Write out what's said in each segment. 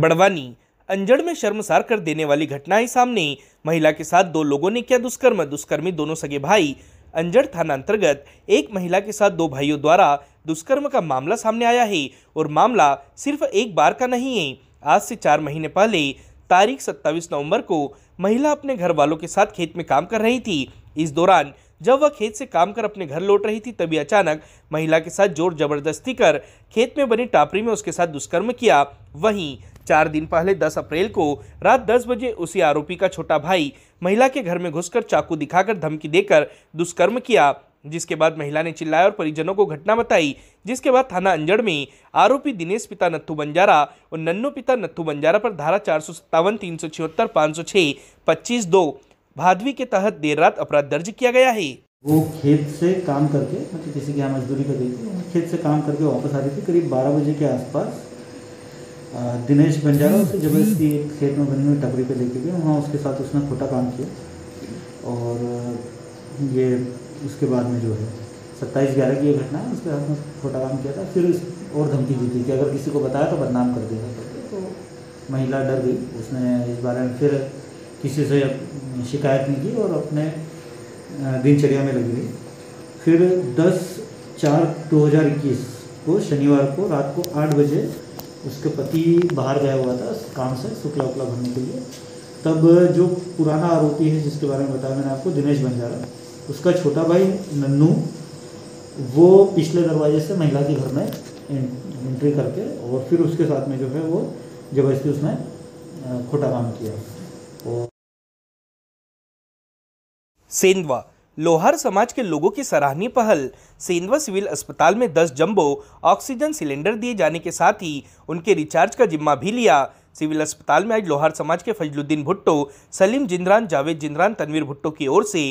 बड़वानी अंजड़ में शर्मसार कर देने वाली घटना है सामने महिला के साथ दो लोगों ने किया दुष्कर्म दुष्कर्मी दोनों सगे भाई अंजड़ थाना अंतर्गत एक महिला के साथ दो भाइयों द्वारा दुष्कर्म का मामला सामने आया है और मामला सिर्फ एक बार का नहीं है आज से चार महीने पहले तारीख 27 नवंबर को महिला अपने घर वालों के साथ खेत में काम कर रही थी इस दौरान जब वह खेत से काम कर अपने घर लौट रही थी तभी अचानक महिला के साथ जोर जबरदस्ती कर खेत में बनी टापरी में उसके साथ दुष्कर्म किया वहीं चार दिन पहले 10 अप्रैल को रात 10 बजे उसी आरोपी का छोटा भाई महिला के घर में घुसकर चाकू दिखाकर धमकी देकर दुष्कर्म किया जिसके बाद महिला ने चिल्लाया और परिजनों को घटना बताई जिसके बाद थाना अंजड़ में आरोपी दिनेश पिता नत्थू बंजारा और नन्नू पिता नत्थू बंजारा पर धारा चार सौ सत्तावन तीन सौ छिहत्तर पाँच सौ छः पच्चीस दो भादवी के तहत देर रात अपराध दर्ज किया गया है वो खेत से काम करके मतलब किसी की यहाँ मजदूरी कर रही थी खेत से काम करके वापस आ रही थी करीब बारह बजे के आसपास दिनेश बंजारा उसे जबरदस्ती एक खेत में बनी हुई टपरी पे लेके गए वहाँ उसके साथ उसने खोटा काम किया और ये उसके बाद में जो है सत्ताईस ग्यारह की ये घटना है उसके साथ में खोटा काम किया था फिर और धमकी दी थी कि अगर किसी को बताया तो बदनाम कर देगा तो महिला डर गई उसने इस बारे में फिर किसी से शिकायत नहीं की और अपने दिनचर्या में लगी गई फिर दस चार दो हज़ार इक्कीस को शनिवार को रात को आठ बजे उसके पति बाहर गया हुआ था काम से शुक्ला उकला भरने के लिए तब जो पुराना आरोपी है जिसके बारे में बताया मैंने आपको दिनेश बंजारा उसका छोटा भाई नन्नू वो पिछले दरवाजे से महिला के घर में एंट्री करके और फिर उसके साथ में जो है वो जबरदस्ती उसने खोटा काम किया और सेंधवा लोहार समाज के लोगों की सराहनीय पहल सेंधवा सिविल अस्पताल में 10 जंबो ऑक्सीजन सिलेंडर दिए जाने के साथ ही उनके रिचार्ज का जिम्मा भी लिया सिविल अस्पताल में आज लोहार समाज के फजलुद्दीन भुट्टो सलीम जिंदरान जावेद जिंदरान तनवीर भुट्टो की ओर से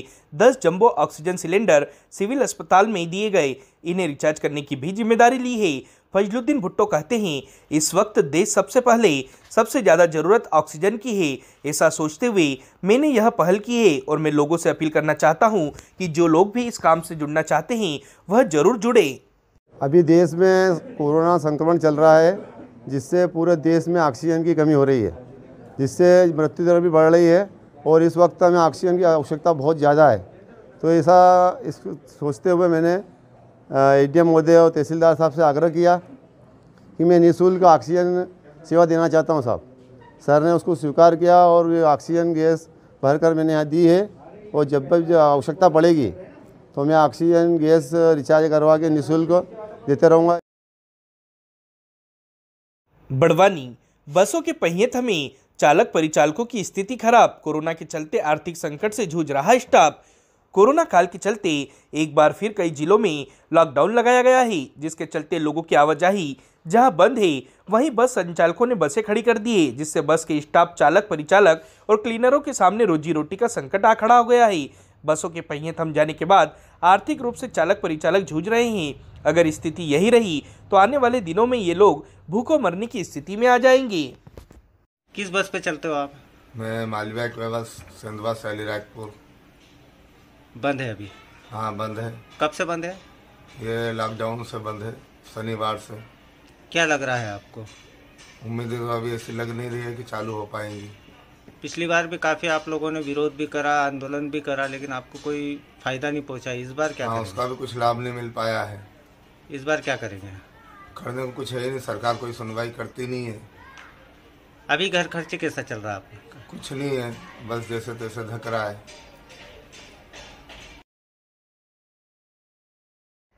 10 जंबो ऑक्सीजन सिलेंडर सिविल अस्पताल में दिए गए इन्हें रिचार्ज करने की भी जिम्मेदारी ली है फजलुद्दीन भुट्टो कहते हैं इस वक्त देश सबसे पहले सबसे ज़्यादा ज़रूरत ऑक्सीजन की है ऐसा सोचते हुए मैंने यह पहल की है और मैं लोगों से अपील करना चाहता हूँ कि जो लोग भी इस काम से जुड़ना चाहते हैं वह जरूर जुड़े अभी देश में कोरोना संक्रमण चल रहा है जिससे पूरे देश में ऑक्सीजन की कमी हो रही है जिससे मृत्यु दर भी बढ़ रही है और इस वक्त हमें ऑक्सीजन की आवश्यकता बहुत ज़्यादा है तो ऐसा इस सोचते हुए मैंने ए डी एम महोदय और तहसीलदार साहब से आग्रह किया कि मैं निःशुल्क ऑक्सीजन सेवा देना चाहता हूं साहब सर ने उसको स्वीकार किया और ये ऑक्सीजन गैस भरकर मैंने यहाँ दी है और जब भी आवश्यकता पड़ेगी तो मैं ऑक्सीजन गैस रिचार्ज करवा के निःशुल्क देते रहूँगा बड़वानी बसों के पहिए थमे चालक परिचालकों की स्थिति खराब कोरोना के चलते आर्थिक संकट से जूझ रहा स्टाफ कोरोना काल के चलते एक बार फिर कई जिलों में लॉकडाउन लगाया गया है जिसके चलते लोगों की आवाजाही जहां बंद है वहीं बस संचालकों ने बसें खड़ी कर दी है जिससे बस के स्टाफ चालक परिचालक और क्लीनरों के सामने रोजी रोटी का संकट आ खड़ा हो गया है बसों के पहिए थम जाने के बाद आर्थिक रूप से चालक परिचालक जूझ रहे हैं अगर स्थिति यही रही तो आने वाले दिनों में ये लोग भूखों मरने की स्थिति में आ जाएंगे किस बस पे चलते हो आप मैं मालवीय ट्रेवल्स सिंधवा सैली रायपुर बंद है अभी हाँ बंद है कब से बंद है ये लॉकडाउन से बंद है शनिवार से क्या लग रहा है आपको उम्मीद है अभी ऐसी लग नहीं रही है कि चालू हो पाएंगी पिछली बार भी काफ़ी आप लोगों ने विरोध भी करा आंदोलन भी करा लेकिन आपको कोई फ़ायदा नहीं पहुंचा इस बार क्या हाँ, उसका भी कुछ लाभ नहीं मिल पाया है इस बार क्या करेंगे करने को कुछ है ही नहीं सरकार कोई सुनवाई करती नहीं है अभी घर खर्चे कैसा चल रहा है आपका कुछ नहीं है बस जैसे तैसे धक रहा है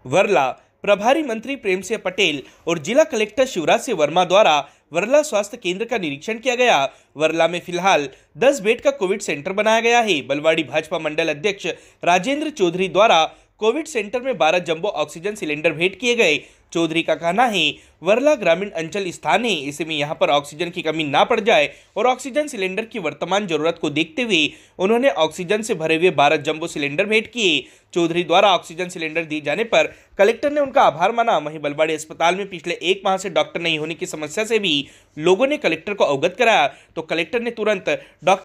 वरला प्रभारी मंत्री प्रेम सिंह पटेल और जिला कलेक्टर शिवराज सिंह वर्मा द्वारा वरला स्वास्थ्य केंद्र का निरीक्षण किया गया वरला में फिलहाल 10 बेड का कोविड सेंटर बनाया गया है बलवाड़ी भाजपा मंडल अध्यक्ष राजेंद्र चौधरी द्वारा कोविड सेंटर में बारह जंबो ऑक्सीजन सिलेंडर भेंट किए गए चौधरी का कहना है वरला ग्रामीण अंचल स्थान है इसी में यहाँ पर ऑक्सीजन की कमी ना पड़ जाए और ऑक्सीजन सिलेंडर की वर्तमान जरूरत को देखते हुए उन्होंने ऑक्सीजन से भरे हुए बारह जंबो सिलेंडर भेंट किए चौधरी द्वारा ऑक्सीजन सिलेंडर दिए जाने पर कलेक्टर ने उनका आभार माना वहीं बलवाड़ी अस्पताल में पिछले एक माह से डॉक्टर नहीं होने की समस्या से भी लोगों ने कलेक्टर को अवगत कराया तो कलेक्टर ने तुरंत डॉक्टर